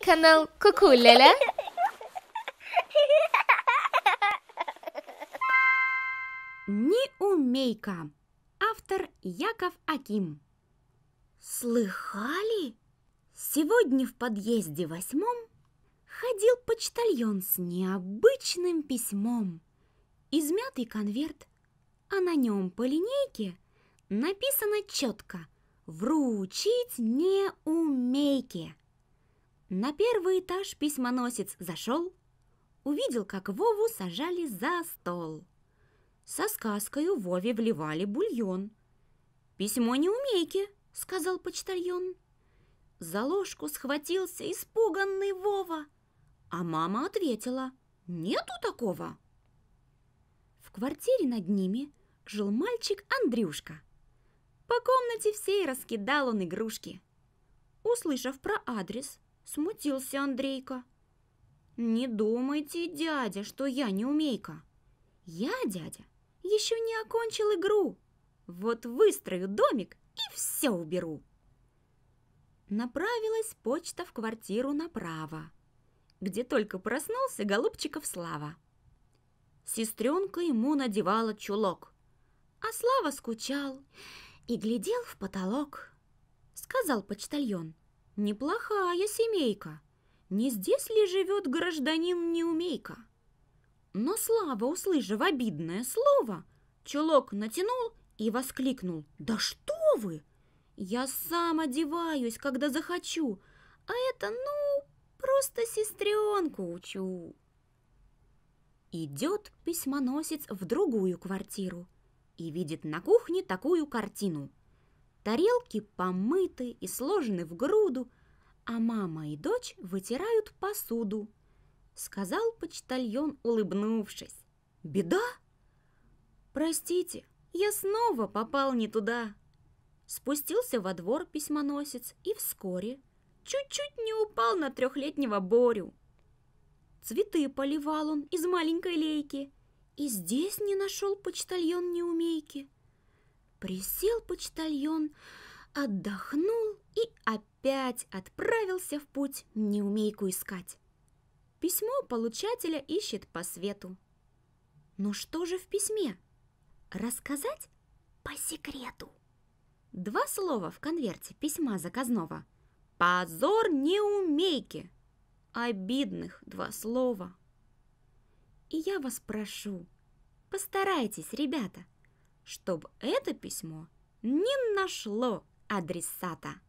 канал Кукуляля. Неумейка. Автор Яков Аким. Слыхали? Сегодня в подъезде восьмом ходил почтальон с необычным письмом. Измятый конверт, а на нем по линейке написано четко «Вручить неумейке». На первый этаж письмоносец зашел, увидел, как Вову сажали за стол. Со сказкой у Вове вливали бульон. «Письмо не неумейки», — сказал почтальон. За ложку схватился испуганный Вова, а мама ответила, «Нету такого». В квартире над ними жил мальчик Андрюшка. По комнате всей раскидал он игрушки. Услышав про адрес, Смутился Андрейка. «Не думайте, дядя, что я не умейка. Я, дядя, еще не окончил игру. Вот выстрою домик и все уберу». Направилась почта в квартиру направо, где только проснулся Голубчиков Слава. Сестренка ему надевала чулок, а Слава скучал и глядел в потолок. Сказал почтальон – Неплохая семейка. Не здесь ли живет гражданин Неумейка? Но Слава, услышав обидное слово, чулок натянул и воскликнул. «Да что вы! Я сам одеваюсь, когда захочу, а это, ну, просто сестренку учу». Идет письмоносец в другую квартиру и видит на кухне такую картину – Тарелки помыты и сложены в груду, а мама и дочь вытирают посуду, сказал почтальон, улыбнувшись. Беда? Простите, я снова попал не туда. Спустился во двор письмоносец и вскоре чуть-чуть не упал на трехлетнего Борю. Цветы поливал он из маленькой лейки, и здесь не нашел почтальон неумейки. Присел почтальон, отдохнул и опять отправился в путь неумейку искать. Письмо получателя ищет по свету. Но что же в письме? Рассказать по секрету. Два слова в конверте письма заказного. Позор неумейки! Обидных два слова. И я вас прошу, постарайтесь, ребята – чтобы это письмо не нашло адресата.